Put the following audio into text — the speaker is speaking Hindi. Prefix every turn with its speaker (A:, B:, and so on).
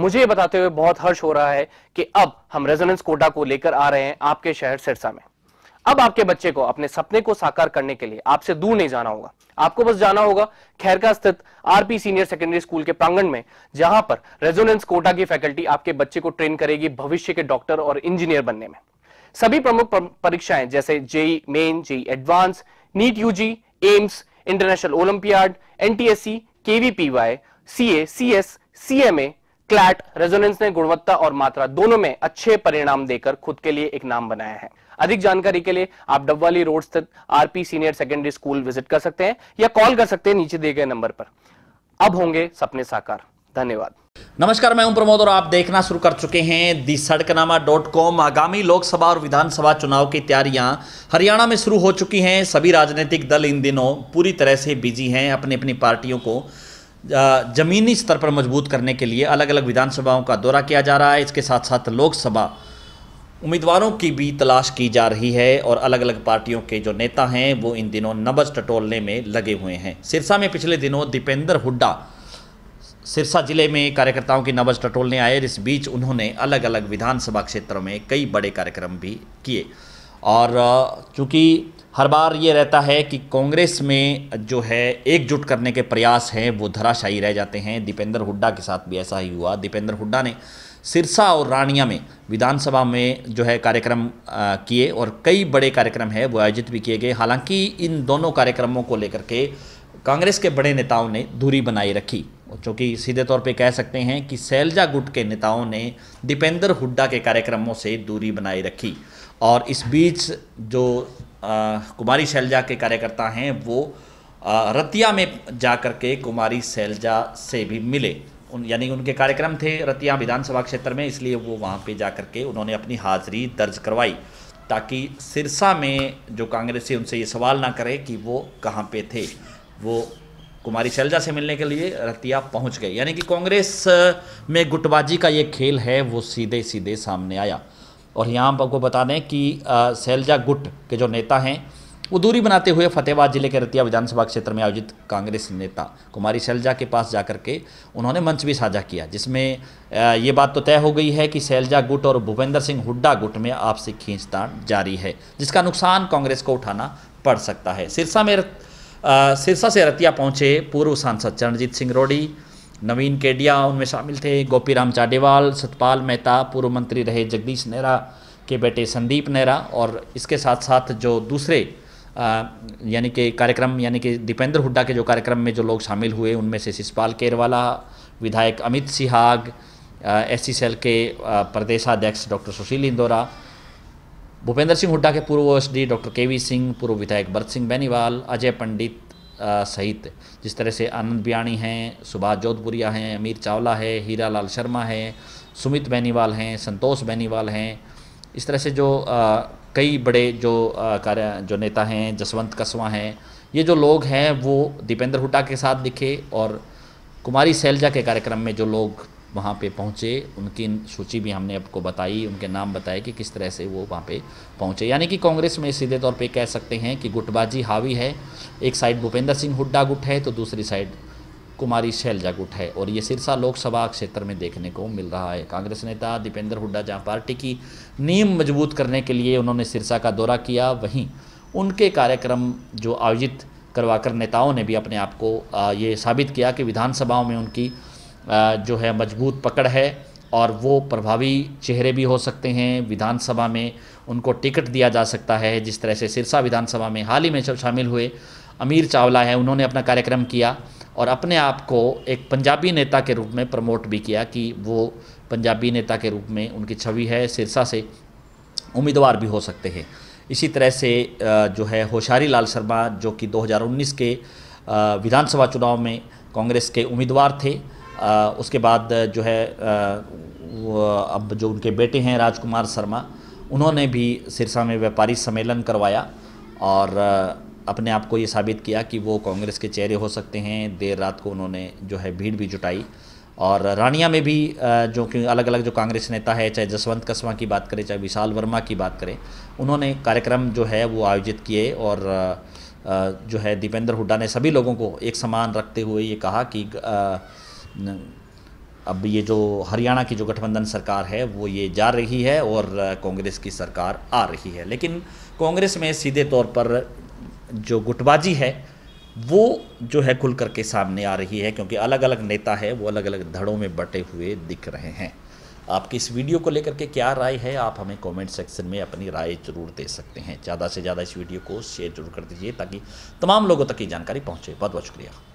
A: मुझे ये बताते हुए बहुत हर्ष हो रहा है कि अब हम रेजोनेंस कोटा को लेकर आ रहे हैं आपके शहर सिरसा में अब आपके बच्चे को अपने सपने को साकार करने के लिए आपसे दूर नहीं जाना होगा आपको बस जाना होगा खैरका स्थित आरपी सीनियर सेकेंडरी स्कूल के प्रांगण में जहां पर रेजोनेंस कोटा की फैकल्टी आपके बच्चे को ट्रेन करेगी भविष्य के डॉक्टर और इंजीनियर बनने में सभी प्रमुख परीक्षाएं जैसे JEE Main JEE advance NEET UG AIIMS international olympiad NTSC KVPY CA CS CMA CLAT Resonance ने गुणवत्ता और मात्रा दोनों में अच्छे परिणाम देकर खुद के लिए एक नाम बनाया है अधिक जानकारी के लिए आप डब्वाली रोड स्थित RP senior secondary school visit कर सकते हैं या कॉल कर सकते हैं नीचे दिए गए नंबर पर अब होंगे सपने साकार धन्यवाद नमस्कार
B: मैं हूं प्रमोद और आप देखना शुरू कर चुके हैं दी सड़कनामा डॉट कॉम आगामी लोकसभा और विधानसभा चुनाव की तैयारियां हरियाणा में शुरू हो चुकी हैं सभी राजनीतिक दल इन दिनों पूरी तरह से बिजी हैं अपनी अपनी पार्टियों को ज़मीनी स्तर पर मजबूत करने के लिए अलग अलग विधानसभाओं का दौरा किया जा रहा है इसके साथ साथ लोकसभा उम्मीदवारों की भी तलाश की जा रही है और अलग अलग पार्टियों के जो नेता हैं वो इन दिनों नब्ज टटोलने में लगे हुए हैं सिरसा में पिछले दिनों दीपेंद्र हुड्डा सिरसा जिले में कार्यकर्ताओं की नब्ज टटोलने आए इस बीच उन्होंने अलग अलग विधानसभा क्षेत्रों में कई बड़े कार्यक्रम भी किए और चूँकि हर बार ये रहता है कि कांग्रेस में जो है एकजुट करने के प्रयास हैं वो धराशायी रह जाते हैं दीपेंद्र हुड्डा के साथ भी ऐसा ही हुआ दीपेंद्र हुड्डा ने सिरसा और रानिया में विधानसभा में जो है कार्यक्रम किए और कई बड़े कार्यक्रम हैं वो आयोजित भी किए गए हालांकि इन दोनों कार्यक्रमों को लेकर के कांग्रेस के बड़े नेताओं ने दूरी बनाई रखी क्योंकि सीधे तौर पे कह सकते हैं कि सैलजा गुट के नेताओं ने दीपेंद्र हुड्डा के कार्यक्रमों से दूरी बनाए रखी और इस बीच जो कुमारी शैलजा के कार्यकर्ता हैं वो रतिया में जा कर के कुमारी शैलजा से भी मिले उन यानी उनके कार्यक्रम थे रतिया विधानसभा क्षेत्र में इसलिए वो वहाँ पे जा कर के उन्होंने अपनी हाजिरी दर्ज करवाई ताकि सिरसा में जो कांग्रेस है उनसे ये सवाल ना करे कि वो कहाँ पे थे वो कुमारी शैलजा से मिलने के लिए रतिया पहुँच गए यानी कि कांग्रेस में गुटबाजी का ये खेल है वो सीधे सीधे सामने आया और यहाँ आपको बता दें कि सैलजा गुट के जो नेता हैं वो दूरी बनाते हुए फतेहाबाद जिले के रतिया विधानसभा क्षेत्र में आयोजित कांग्रेस नेता कुमारी सैलजा के पास जाकर के उन्होंने मंच भी साझा किया जिसमें ये बात तो तय हो गई है कि सैलजा गुट और भूपेंद्र सिंह हुड्डा गुट में आपसी खींचतान जारी है जिसका नुकसान कांग्रेस को उठाना पड़ सकता है सिरसा में सिरसा से रतिया पहुँचे पूर्व सांसद चरणजीत सिंह रोडी नवीन केडिया उनमें शामिल थे गोपी राम चाडेवाल सतपाल मेहता पूर्व मंत्री रहे जगदीश नेहरा के बेटे संदीप नेहरा और इसके साथ साथ जो दूसरे यानी कि कार्यक्रम यानी कि दीपेंद्र हुड्डा के जो कार्यक्रम में जो लोग शामिल हुए उनमें से शिषपाल केरवाला विधायक अमित सिहाग एस सेल के प्रदेशाध्यक्ष डॉक्टर सुशील इंदौरा भूपेंद्र सिंह हुड्डा के पूर्व एस डॉक्टर के वी सिंह पूर्व विधायक भरत सिंह बेनीवाल अजय पंडित सहित जिस तरह से आनंद बियाणी हैं सुभाष जोधपुरिया हैं अमीर चावला है हीरा लाल शर्मा है सुमित बैनीवाल हैं संतोष बैनीवाल हैं इस तरह से जो आ, कई बड़े जो कार्य जो नेता हैं जसवंत कसवा हैं ये जो लोग हैं वो दीपेंद्र हुड्डा के साथ दिखे और कुमारी सैलजा के कार्यक्रम में जो लोग वहाँ पे पहुँचे उनकी सूची भी हमने आपको बताई उनके नाम बताए कि किस तरह से वो वहाँ पे पहुँचे यानी कि कांग्रेस में सीधे तौर पे कह सकते हैं कि गुटबाजी हावी है एक साइड भूपेंद्र सिंह हुड्डा गुट है तो दूसरी साइड कुमारी शैलजा गुट है और ये सिरसा लोकसभा क्षेत्र में देखने को मिल रहा है कांग्रेस नेता दीपेंद्र हुड्डा जहाँ पार्टी की नीम मजबूत करने के लिए उन्होंने सिरसा का दौरा किया वहीं उनके कार्यक्रम जो आयोजित करवाकर नेताओं ने भी अपने आप को ये साबित किया कि विधानसभाओं में उनकी जो है मजबूत पकड़ है और वो प्रभावी चेहरे भी हो सकते हैं विधानसभा में उनको टिकट दिया जा सकता है जिस तरह से सिरसा विधानसभा में हाल ही में शामिल हुए अमीर चावला है उन्होंने अपना कार्यक्रम किया और अपने आप को एक पंजाबी नेता के रूप में प्रमोट भी किया कि वो पंजाबी नेता के रूप में उनकी छवि है सिरसा से उम्मीदवार भी हो सकते हैं इसी तरह से जो है होशारी लाल शर्मा जो कि 2019 के विधानसभा चुनाव में कांग्रेस के उम्मीदवार थे आ, उसके बाद जो है आ, अब जो उनके बेटे हैं राजकुमार शर्मा उन्होंने भी सिरसा में व्यापारी सम्मेलन करवाया और अपने आप को ये साबित किया कि वो कांग्रेस के चेहरे हो सकते हैं देर रात को उन्होंने जो है भीड़ भी जुटाई और रानिया में भी जो कि अलग अलग जो कांग्रेस नेता है चाहे जसवंत कस्वा की बात करें चाहे विशाल वर्मा की बात करें उन्होंने कार्यक्रम जो है वो आयोजित किए और जो है दीपेंद्र हुड्डा ने सभी लोगों को एक समान रखते हुए ये कहा कि अब ये जो हरियाणा की जो गठबंधन सरकार है वो ये जा रही है और कांग्रेस की सरकार आ रही है लेकिन कांग्रेस में सीधे तौर पर जो गुटबाजी है वो जो है खुल करके सामने आ रही है क्योंकि अलग अलग नेता है वो अलग अलग धड़ों में बटे हुए दिख रहे हैं आपकी इस वीडियो को लेकर के क्या राय है आप हमें कमेंट सेक्शन में अपनी राय जरूर दे सकते हैं ज़्यादा से ज़्यादा इस वीडियो को शेयर जरूर कर दीजिए ताकि तमाम लोगों तक ये जानकारी पहुँचे
A: बहुत बहुत शुक्रिया